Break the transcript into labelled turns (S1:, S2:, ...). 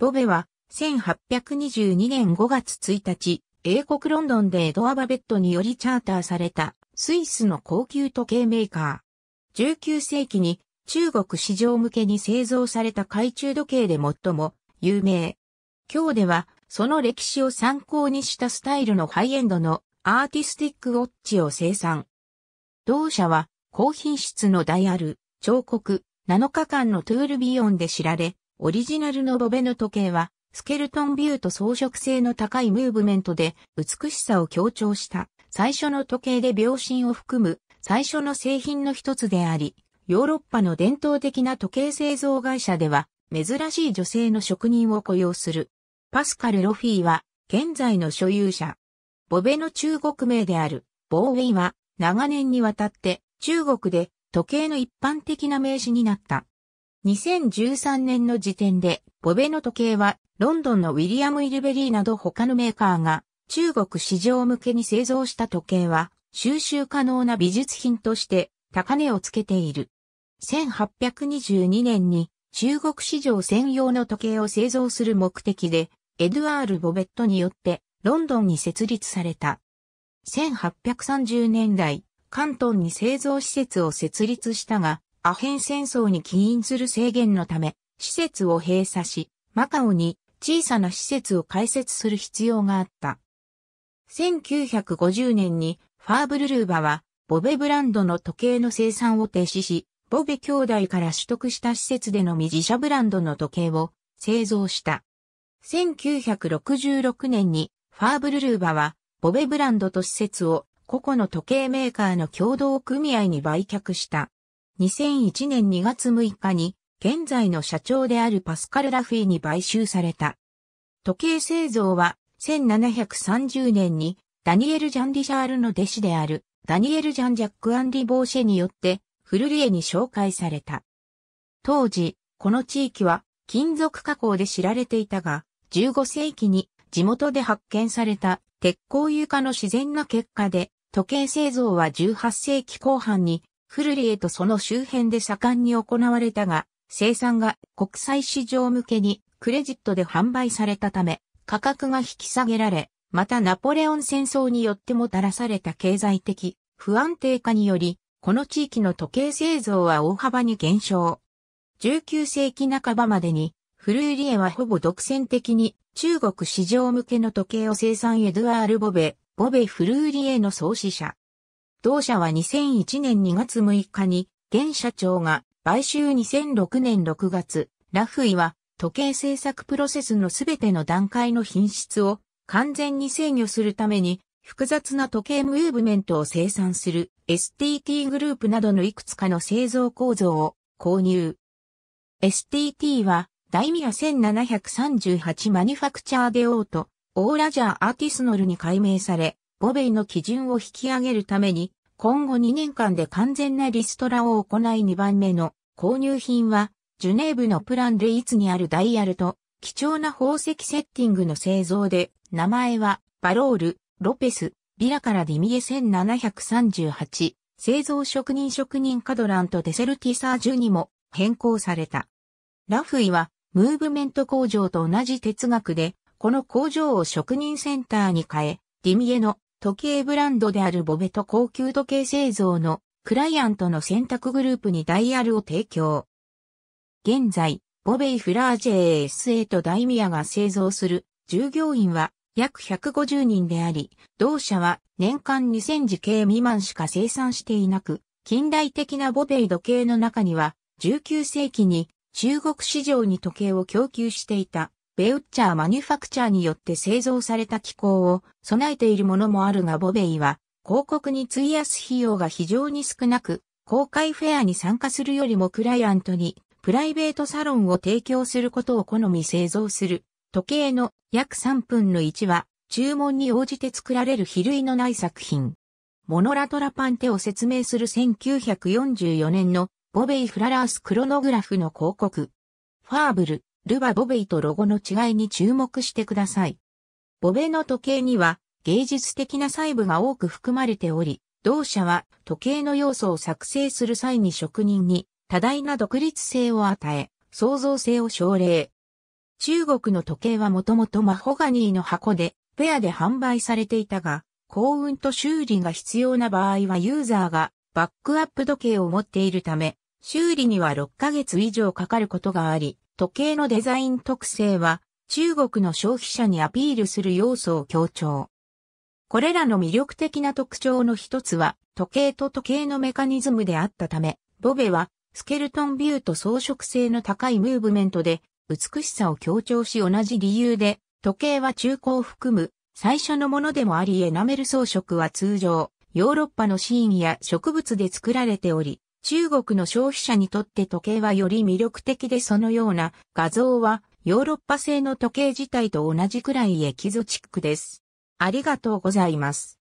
S1: ボベは、1822年5月1日、英国ロンドンでエドア・バベットによりチャーターされたスイスの高級時計メーカー。19世紀に中国市場向けに製造された懐中時計で最も有名。今日ではその歴史を参考にしたスタイルのハイエンドのアーティスティックウォッチを生産。同社は高品質のダイヤル、彫刻、7日間のトゥールビヨンで知られ、オリジナルのボベの時計は、スケルトンビューと装飾性の高いムーブメントで美しさを強調した最初の時計で秒針を含む最初の製品の一つであり、ヨーロッパの伝統的な時計製造会社では珍しい女性の職人を雇用する。パスカル・ロフィーは現在の所有者。ボベの中国名であるボーウェイは長年にわたって中国で時計の一般的な名詞になった。2013年の時点で、ボベの時計は、ロンドンのウィリアム・イルベリーなど他のメーカーが、中国市場向けに製造した時計は、収集可能な美術品として、高値をつけている。1822年に、中国市場専用の時計を製造する目的で、エドワール・ボベットによって、ロンドンに設立された。1830年代、関東に製造施設を設立したが、アヘン戦争に起因する制限のため、施設を閉鎖し、マカオに小さな施設を開設する必要があった。1950年にファーブルルーバはボベブランドの時計の生産を停止し、ボベ兄弟から取得した施設でのみ自社ブランドの時計を製造した。1966年にファーブルルーバはボベブランドと施設を個々の時計メーカーの共同組合に売却した。2001年2月6日に、現在の社長であるパスカル・ラフィーに買収された。時計製造は、1730年に、ダニエル・ジャン・リシャールの弟子である、ダニエル・ジャン・ジャック・アンリ・ボーシェによって、フルリエに紹介された。当時、この地域は、金属加工で知られていたが、15世紀に地元で発見された鉄鋼床の自然な結果で、時計製造は18世紀後半にフルリエとその周辺で盛んに行われたが、生産が国際市場向けにクレジットで販売されたため、価格が引き下げられ、またナポレオン戦争によってもたらされた経済的不安定化により、この地域の時計製造は大幅に減少。19世紀半ばまでに、フルーリエはほぼ独占的に中国市場向けの時計を生産エドゥアール・ボベ、ボベ・フルーリエの創始者。同社は2001年2月6日に、現社長が買収2006年6月、ラフイは時計製作プロセスのすべての段階の品質を完全に制御するために複雑な時計ムーブメントを生産する STT グループなどのいくつかの製造構造を購入。STT はダイミア1738マニファクチャーデオート、オーラジャーアーティスノルに改名され、ボベイの基準を引き上げるために、今後2年間で完全なリストラを行い2番目の購入品は、ジュネーブのプランレイツにあるダイヤルと、貴重な宝石セッティングの製造で、名前は、バロール、ロペス、ビラからディミエ1738、製造職人職人カドランとデセルティサージュにも変更された。ラフイは、ムーブメント工場と同じ哲学で、この工場を職人センターに変え、ディミエの時計ブランドであるボベと高級時計製造のクライアントの選択グループにダイヤルを提供。現在、ボベイフラージェ SA とダイミアが製造する従業員は約150人であり、同社は年間2000時計未満しか生産していなく、近代的なボベイ時計の中には19世紀に中国市場に時計を供給していたベウッチャーマニュファクチャーによって製造された機構を備えているものもあるがボベイは広告に費やす費用が非常に少なく、公開フェアに参加するよりもクライアントにプライベートサロンを提供することを好み製造する。時計の約3分の1は注文に応じて作られる比類のない作品。モノラトラパンテを説明する1944年のボベイ・フララースクロノグラフの広告。ファーブル、ルバ・ボベイとロゴの違いに注目してください。ボベの時計には芸術的な細部が多く含まれており、同社は時計の要素を作成する際に職人に多大な独立性を与え、創造性を奨励。中国の時計はもともとマホガニーの箱で、ペアで販売されていたが、幸運と修理が必要な場合はユーザーがバックアップ時計を持っているため、修理には6ヶ月以上かかることがあり、時計のデザイン特性は中国の消費者にアピールする要素を強調。これらの魅力的な特徴の一つは時計と時計のメカニズムであったため、ボベはスケルトンビューと装飾性の高いムーブメントで美しさを強調し同じ理由で時計は中古を含む最初のものでもありエナメル装飾は通常ヨーロッパのシーンや植物で作られており、中国の消費者にとって時計はより魅力的でそのような画像はヨーロッパ製の時計自体と同じくらいエキゾチックです。ありがとうございます。